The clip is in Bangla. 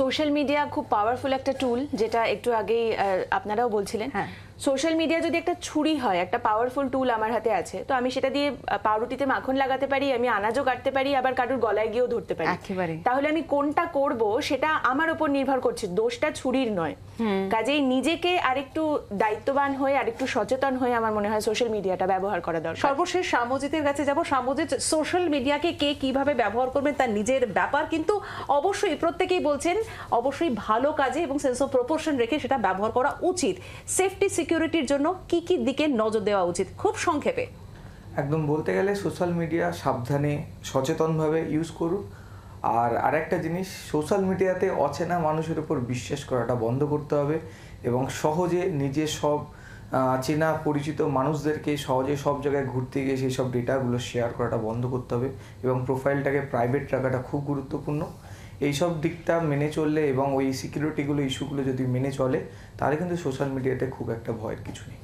সোশ্যাল মিডিয়া খুব পাওয়ারফুল একটা টুল যেটা একটু আগেই আপনারাও বলছিলেন সোশ্যাল মিডিয়া যদি একটা ছুরি হয় একটা পাওয়ারফুল টুল আমার হাতে আছে তো আমি সেটা দিয়ে পাউরুটিতে মাখন লাগাতে পারি আমি আনাজও কাটতে পারি আবার কারুর গলায় গিয়েও ধরতে পারি তাহলে আমি কোনটা করব সেটা আমার উপর নির্ভর করছে দোষটা ছুরির নয় কাজেই নিজেকে আরেকটু দায়িত্ববান হয়ে আরেকটু সচেতন হয়ে আমার মনে হয় সোশ্যাল মিডিয়াটা ব্যবহার করা দরকার সর্বশেষ সামজিতের কাছে যাব সামজিত সোশ্যাল মিডিয়াকে কে কিভাবে ব্যবহার করবেন তার নিজের ব্যাপার কিন্তু অবশ্যই প্রত্যেকেই বলছেন অবশ্যই ভালো কাজে এবং সেন্স অফ প্রপোর্শন রেখে সেটা ব্যবহার করা উচিত সেফটি সিকিউরিটির জন্য কি কি দিকে নজর দেওয়া উচিত খুব সংক্ষেপে একদম বলতে গেলে সোশ্যাল মিডিয়া সাবধানে সচেতনভাবে ইউজ করুক আর আরেকটা জিনিস সোশ্যাল মিডিয়াতে অচেনা মানুষের উপর বিশ্বাস করাটা বন্ধ করতে হবে এবং সহজে নিজে সব চেনা পরিচিত মানুষদেরকে সহজে সব জায়গায় ঘুরতে গিয়ে সেই সব ডেটাগুলো শেয়ার করাটা বন্ধ করতে হবে এবং প্রোফাইলটাকে প্রাইভেট রাখাটা খুব গুরুত্বপূর্ণ এইসব দিকটা মেনে চললে এবং ওই সিকিউরিটিগুলো ইস্যুগুলো যদি মেনে চলে তাহলে কিন্তু সোশ্যাল মিডিয়াতে খুব একটা ভয়ের কিছু নেই